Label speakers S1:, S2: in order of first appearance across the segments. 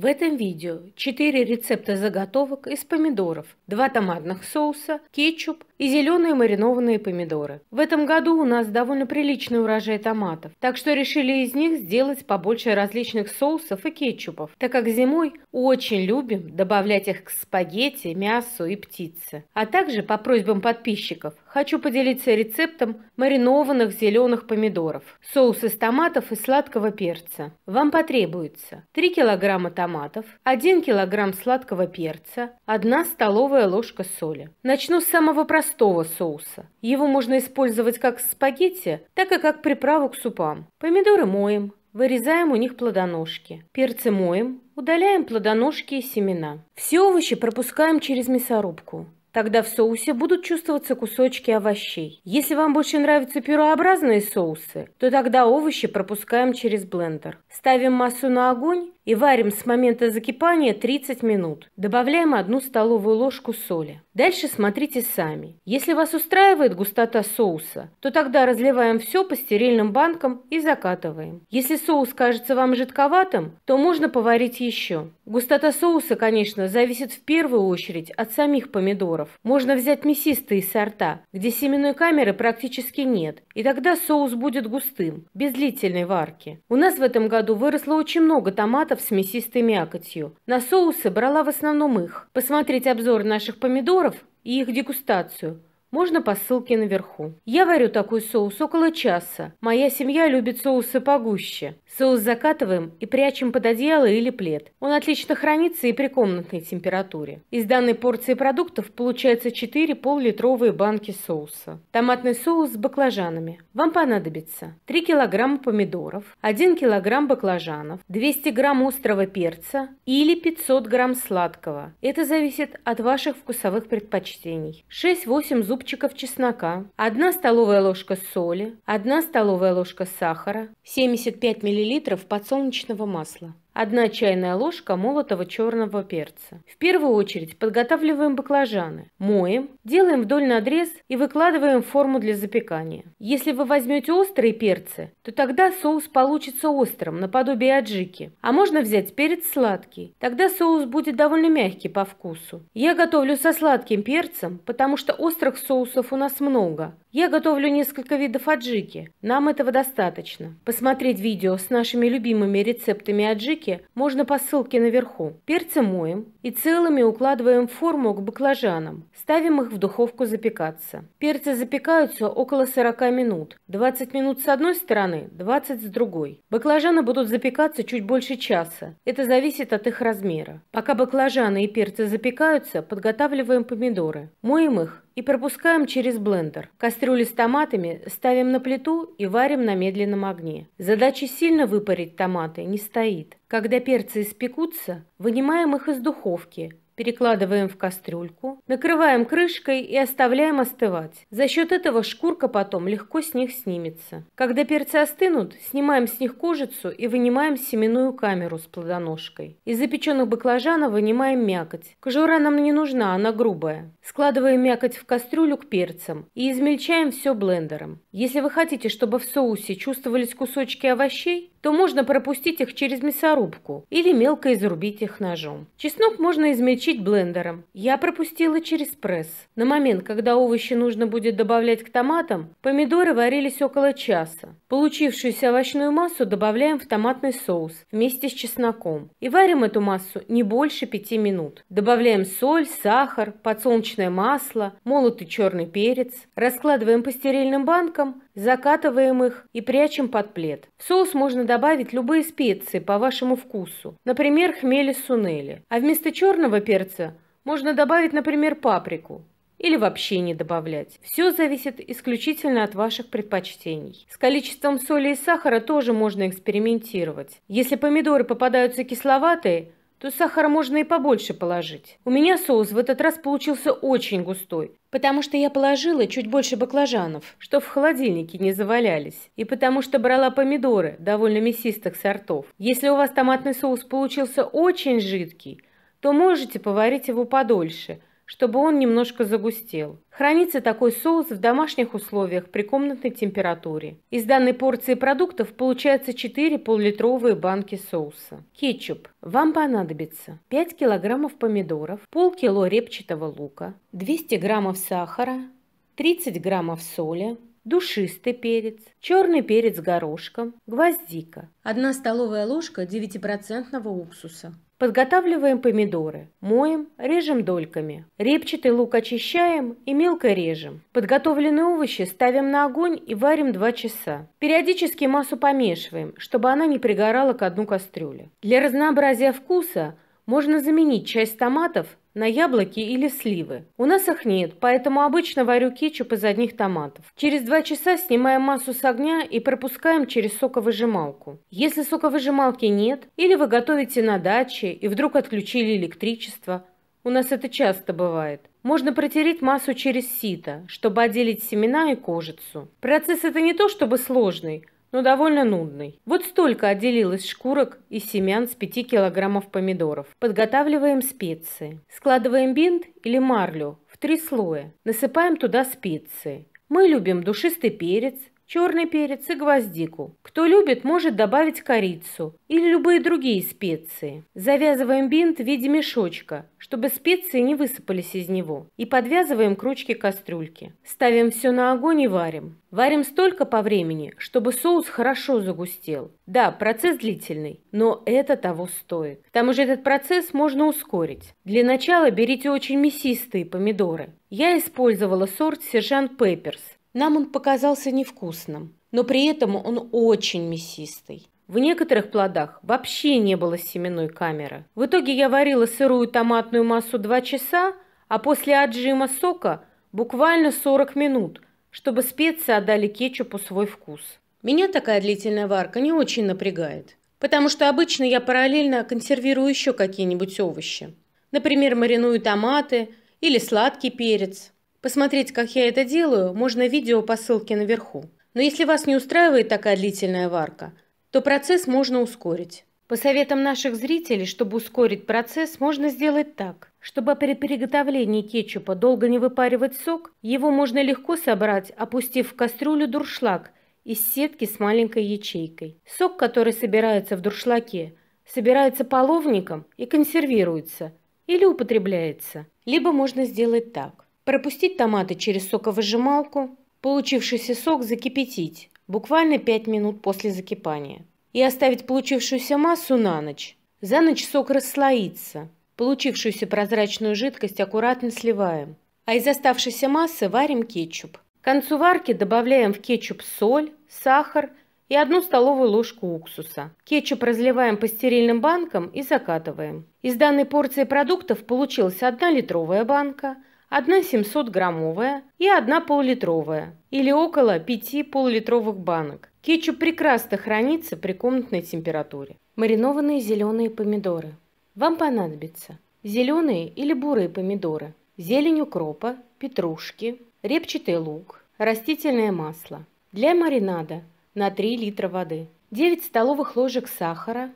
S1: В этом видео 4 рецепта заготовок из помидоров, 2 томатных соуса, кетчуп, и зеленые маринованные помидоры. В этом году у нас довольно приличный урожай томатов, так что решили из них сделать побольше различных соусов и кетчупов, так как зимой очень любим добавлять их к спагетти, мясу и птице. А также по просьбам подписчиков хочу поделиться рецептом маринованных зеленых помидоров, соус из томатов и сладкого перца. Вам потребуется 3 килограмма томатов, 1 килограмм сладкого перца, 1 столовая ложка соли. Начну с самого простого простого соуса. Его можно использовать как спагетти, так и как приправу к супам. Помидоры моем, вырезаем у них плодоножки. Перцы моем, удаляем плодоножки и семена. Все овощи пропускаем через мясорубку. Тогда в соусе будут чувствоваться кусочки овощей. Если вам больше нравятся пюреобразные соусы, то тогда овощи пропускаем через блендер. Ставим массу на огонь и варим с момента закипания 30 минут. Добавляем 1 столовую ложку соли. Дальше смотрите сами. Если вас устраивает густота соуса, то тогда разливаем все по стерильным банкам и закатываем. Если соус кажется вам жидковатым, то можно поварить еще. Густота соуса, конечно, зависит в первую очередь от самих помидоров. Можно взять мясистые сорта, где семенной камеры практически нет, и тогда соус будет густым, без длительной варки. У нас в этом году выросло очень много томатов помидоров с мясистой мякотью. На соусы брала в основном их. Посмотреть обзор наших помидоров и их дегустацию – можно по ссылке наверху. Я варю такой соус около часа. Моя семья любит соусы погуще. Соус закатываем и прячем под одеяло или плед. Он отлично хранится и при комнатной температуре. Из данной порции продуктов получается 4 пол-литровые банки соуса. Томатный соус с баклажанами. Вам понадобится 3 килограмма помидоров, 1 килограмм баклажанов, 200 грамм острого перца или 500 грамм сладкого. Это зависит от ваших вкусовых предпочтений. 6-8 зуб зубчиков чеснока, 1 столовая ложка соли, 1 столовая ложка сахара, 75 мл подсолнечного масла. 1 чайная ложка молотого черного перца. В первую очередь подготавливаем баклажаны, моем, делаем вдоль надрез и выкладываем в форму для запекания. Если вы возьмете острые перцы, то тогда соус получится острым, наподобие аджики. А можно взять перец сладкий, тогда соус будет довольно мягкий по вкусу. Я готовлю со сладким перцем, потому что острых соусов у нас много. Я готовлю несколько видов аджики, нам этого достаточно. Посмотреть видео с нашими любимыми рецептами аджики чеки можно по ссылке наверху. Перцы моем и целыми укладываем в форму к баклажанам. Ставим их в духовку запекаться. Перцы запекаются около 40 минут. 20 минут с одной стороны, 20 с другой. Баклажаны будут запекаться чуть больше часа. Это зависит от их размера. Пока баклажаны и перцы запекаются, подготавливаем помидоры. Моем их и пропускаем через блендер. Кастрюли с томатами ставим на плиту и варим на медленном огне. Задача сильно выпарить томаты не стоит. Когда перцы испекутся, вынимаем их из духовки, перекладываем в кастрюльку, накрываем крышкой и оставляем остывать. За счет этого шкурка потом легко с них снимется. Когда перцы остынут, снимаем с них кожицу и вынимаем семенную камеру с плодоножкой. Из запеченных баклажанов вынимаем мякоть. Кожура нам не нужна, она грубая. Складываем мякоть в кастрюлю к перцам и измельчаем все блендером. Если вы хотите, чтобы в соусе чувствовались кусочки овощей, то можно пропустить их через мясорубку или мелко изрубить их ножом. Чеснок можно измельчить блендером. Я пропустила через пресс. На момент, когда овощи нужно будет добавлять к томатам, помидоры варились около часа. Получившуюся овощную массу добавляем в томатный соус вместе с чесноком и варим эту массу не больше 5 минут. Добавляем соль, сахар, подсолнечное масло, молотый черный перец, раскладываем по стерильным банкам закатываем их и прячем под плед. В соус можно добавить любые специи по вашему вкусу, например, хмели сунели. А вместо черного перца можно добавить, например, паприку или вообще не добавлять. Все зависит исключительно от ваших предпочтений. С количеством соли и сахара тоже можно экспериментировать. Если помидоры попадаются кисловатые – то сахара можно и побольше положить. У меня соус в этот раз получился очень густой, потому что я положила чуть больше баклажанов, что в холодильнике не завалялись, и потому что брала помидоры довольно мясистых сортов. Если у вас томатный соус получился очень жидкий, то можете поварить его подольше – чтобы он немножко загустел. Хранится такой соус в домашних условиях при комнатной температуре. Из данной порции продуктов получается 4 пол-литровые банки соуса. Кетчуп. Вам понадобится 5 килограммов помидоров, полкило репчатого лука, 200 граммов сахара, 30 граммов соли, душистый перец, черный перец с горошком, гвоздика. 1 столовая ложка 9% уксуса. Подготавливаем помидоры. Моем, режем дольками. Репчатый лук очищаем и мелко режем. Подготовленные овощи ставим на огонь и варим 2 часа. Периодически массу помешиваем, чтобы она не пригорала к одну кастрюле. Для разнообразия вкуса можно заменить часть томатов на яблоки или сливы. У нас их нет, поэтому обычно варю кетчуп из одних томатов. Через 2 часа снимаем массу с огня и пропускаем через соковыжималку. Если соковыжималки нет, или вы готовите на даче и вдруг отключили электричество, у нас это часто бывает, можно протереть массу через сито, чтобы отделить семена и кожицу. Процесс это не то чтобы сложный – но довольно нудный. Вот столько отделилось шкурок и семян с 5 килограммов помидоров. Подготавливаем специи. Складываем бинт или марлю в три слоя. Насыпаем туда специи. Мы любим душистый перец, черный перец и гвоздику. Кто любит, может добавить корицу или любые другие специи. Завязываем бинт в виде мешочка, чтобы специи не высыпались из него, и подвязываем к ручке кастрюльки. Ставим все на огонь и варим. Варим столько по времени, чтобы соус хорошо загустел. Да, процесс длительный, но это того стоит. К тому же этот процесс можно ускорить. Для начала берите очень мясистые помидоры. Я использовала сорт «Сержант Пепперс», нам он показался невкусным, но при этом он очень мясистый. В некоторых плодах вообще не было семенной камеры. В итоге я варила сырую томатную массу 2 часа, а после отжима сока буквально 40 минут, чтобы специи отдали кетчупу свой вкус. Меня такая длительная варка не очень напрягает, потому что обычно я параллельно консервирую еще какие-нибудь овощи. Например, мариную томаты или сладкий перец. Посмотреть, как я это делаю, можно видео по ссылке наверху. Но если вас не устраивает такая длительная варка, то процесс можно ускорить. По советам наших зрителей, чтобы ускорить процесс, можно сделать так. Чтобы при приготовлении кетчупа долго не выпаривать сок, его можно легко собрать, опустив в кастрюлю дуршлаг из сетки с маленькой ячейкой. Сок, который собирается в дуршлаге, собирается половником и консервируется или употребляется. Либо можно сделать так. Пропустить томаты через соковыжималку, получившийся сок закипятить буквально 5 минут после закипания и оставить получившуюся массу на ночь. За ночь сок расслоится. Получившуюся прозрачную жидкость аккуратно сливаем. А из оставшейся массы варим кетчуп. К концу варки добавляем в кетчуп соль, сахар и одну столовую ложку уксуса. Кетчуп разливаем по стерильным банкам и закатываем. Из данной порции продуктов получилась 1 литровая банка – одна 700-граммовая и одна полулитровая, или около 5 полулитровых банок. Кетчуп прекрасно хранится при комнатной температуре. Маринованные зеленые помидоры. Вам понадобится зеленые или бурые помидоры, зелень укропа, петрушки, репчатый лук, растительное масло. Для маринада на 3 литра воды, 9 столовых ложек сахара,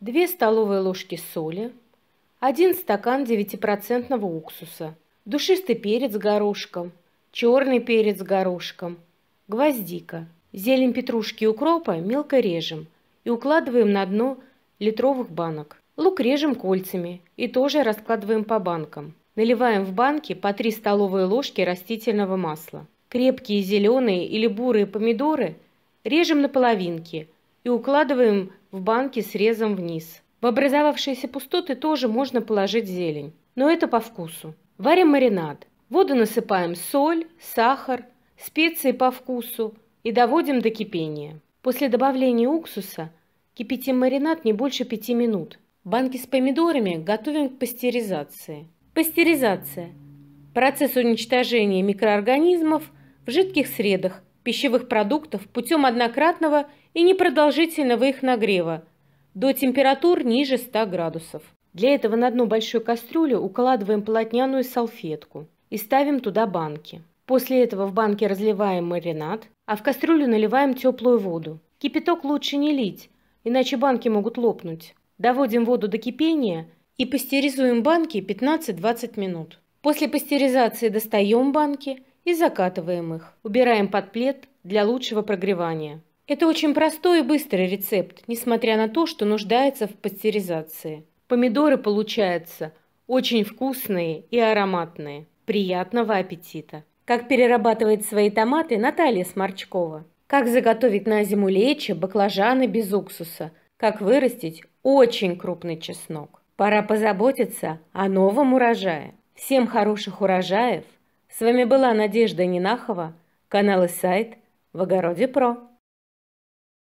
S1: 2 столовые ложки соли, 1 стакан 9% уксуса – душистый перец с горошком, черный перец с горошком, гвоздика. Зелень петрушки и укропа мелко режем и укладываем на дно литровых банок. Лук режем кольцами и тоже раскладываем по банкам. Наливаем в банки по 3 столовые ложки растительного масла. Крепкие зеленые или бурые помидоры режем на половинки и укладываем в банки срезом вниз. В образовавшиеся пустоты тоже можно положить зелень, но это по вкусу. Варим маринад. В воду насыпаем соль, сахар, специи по вкусу и доводим до кипения. После добавления уксуса кипятим маринад не больше 5 минут. Банки с помидорами готовим к пастеризации. Пастеризация – процесс уничтожения микроорганизмов в жидких средах пищевых продуктов путем однократного и непродолжительного их нагрева до температур ниже 100 градусов. Для этого на дно большой кастрюли укладываем полотняную салфетку и ставим туда банки. После этого в банке разливаем маринад, а в кастрюлю наливаем теплую воду. Кипяток лучше не лить, иначе банки могут лопнуть. Доводим воду до кипения и пастеризуем банки 15-20 минут. После пастеризации достаем банки и закатываем их. Убираем под плед для лучшего прогревания. Это очень простой и быстрый рецепт, несмотря на то, что нуждается в пастеризации. Помидоры получаются очень вкусные и ароматные. Приятного аппетита! Как перерабатывать свои томаты Наталья Сморчкова. Как заготовить на зиму лечи, баклажаны без уксуса. Как вырастить очень крупный чеснок. Пора позаботиться о новом урожае. Всем хороших урожаев! С вами была Надежда Нинахова, канал и сайт «В огороде ПРО».